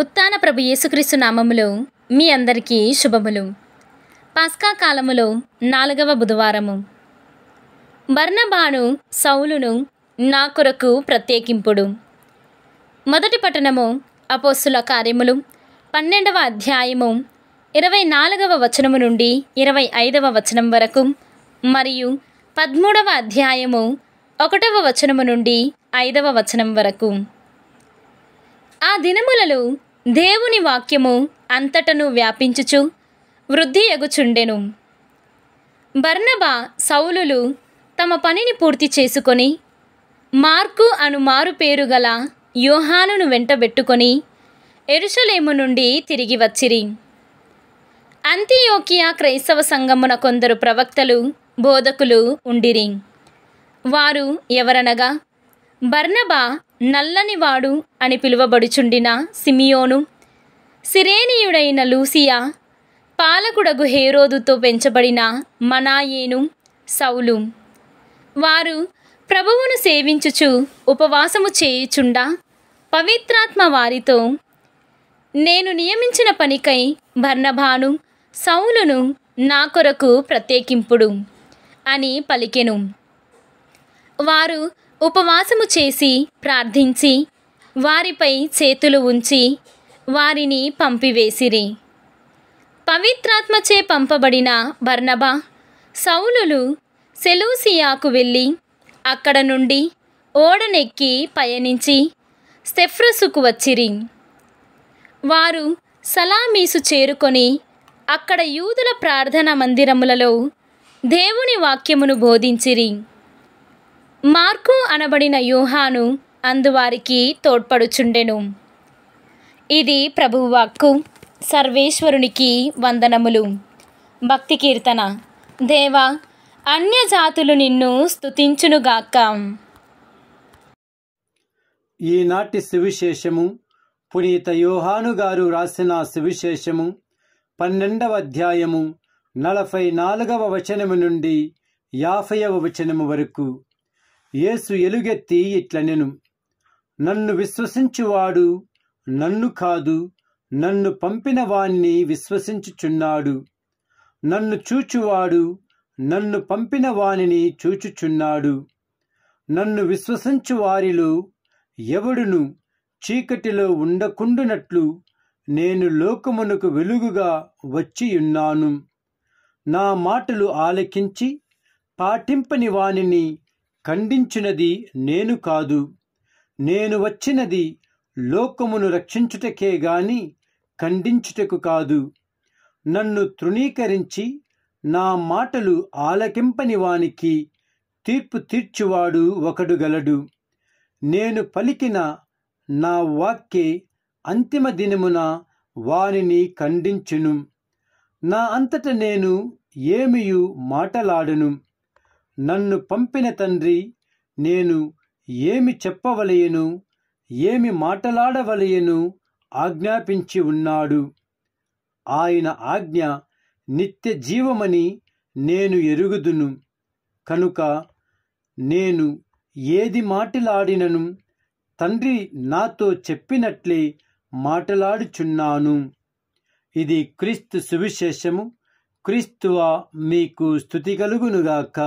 ఉత్తాన ప్రభు యేసుక్రీస్తు నామములో మీ అందరికీ శుభములు పాస్కా కాలములో నాలుగవ బుధవారము బర్ణబాను సౌలును నా కొరకు ప్రత్యేకింపుడు మొదటి పట్టణము అపోస్తుల కార్యములు పన్నెండవ అధ్యాయము ఇరవై నాలుగవ వచనము నుండి ఇరవై ఐదవ వచనం వరకు మరియు పదమూడవ అధ్యాయము ఒకటవ వచనము నుండి ఐదవ వచనం వరకు ఆ దినములలో దేవుని వాక్యము అంతటను వ్యాపించుచు వృద్ధి ఎగుచుండెను బర్ణబ సౌలులు తమ పనిని పూర్తి చేసుకొని మార్కు అను మారు పేరు గల యోహానును వెంటబెట్టుకొని ఎరుషలేము నుండి తిరిగి వచ్చిరి అంతియోకియా క్రైస్తవ సంఘమున కొందరు ప్రవక్తలు బోధకులు ఉండిరి వారు ఎవరనగా బర్ణబ నల్లనివాడు అని పిలువబడుచుండిన సిమియోను సిరేనియుడైన లూసియా పాలకుడగు హేరోదుతో పెంచబడిన మనాయేను సౌలు వారు ప్రభువును సేవించుచు ఉపవాసము చేయుచుండా పవిత్రాత్మ వారితో నేను నియమించిన పనికై భర్ణభాను సౌలును నా కొరకు ప్రత్యేకింపుడు అని పలికెను వారు ఉపవాసము చేసి ప్రార్థించి వారిపై చేతులు ఉంచి వారిని పంపివేసిరి పవిత్రాత్మచే పంపబడిన బర్ణబ సౌలులు సెలూసియాకు వెళ్ళి అక్కడ నుండి ఓడనెక్కి పయనించి స్టెఫ్రసుకు వచ్చిరి వారు సలామీసు చేరుకొని అక్కడ యూదుల ప్రార్థన మందిరములలో దేవుని వాక్యమును బోధించిరి మార్కు అనబడిన యూహాను అందువారికి తోడ్పడుచుండెను ఇది ప్రభువాక్కు సర్వేశ్వరునికి వందనములు భక్తి కీర్తన దేవా అన్యజాతులు నిన్ను స్థుతించునుగాక ఈనాటి సువిశేషము పునీత యోహాను గారు రాసిన సువిశేషము పన్నెండవ అధ్యాయము నలభై నాలుగవ వచనము నుండి యాభైవ వచనము వరకు యేసు ఎలుగెత్తి ఇట్లనెను నన్ను విశ్వసించువాడు నన్ను కాదు నన్ను పంపిన వాణ్ణి విశ్వసించుచున్నాడు నన్ను చూచువాడు నన్ను పంపిన వాణిని చూచుచున్నాడు నన్ను విశ్వసించు వారిలో ఎవడును చీకటిలో ఉండకుండునట్లు నేను లోకమునకు వెలుగుగా వచ్చియున్నాను నా మాటలు ఆలకించి పాటింపని వానిని ఖండించినది నేను కాదు నేను వచ్చినది లోకమును రక్షించుటకే గాని ఖండించుటకు కాదు నన్ను తృణీకరించి నా మాటలు ఆలకింపని వానికి తీర్పు తీర్చువాడు ఒకడు గలడు నేను పలికిన నా వాక్కే అంతిమ దినమున వానిని ఖండించును నా అంతట నేను ఏమియు మాటలాడను నన్ను పంపిన తండ్రి నేను ఏమి చెప్పవలయను ఏమి మాటలాడవలయను ఆజ్ఞాపించి ఉన్నాడు ఆయన ఆజ్ఞ నిత్య జీవమని నేను ఎరుగుదును కనుక నేను ఏది మాటలాడినను తండ్రి నాతో చెప్పినట్లే మాటలాడుచున్నాను ఇది క్రీస్తు సువిశేషము క్రీస్తువా మీకు స్థుతి కలుగునుగాక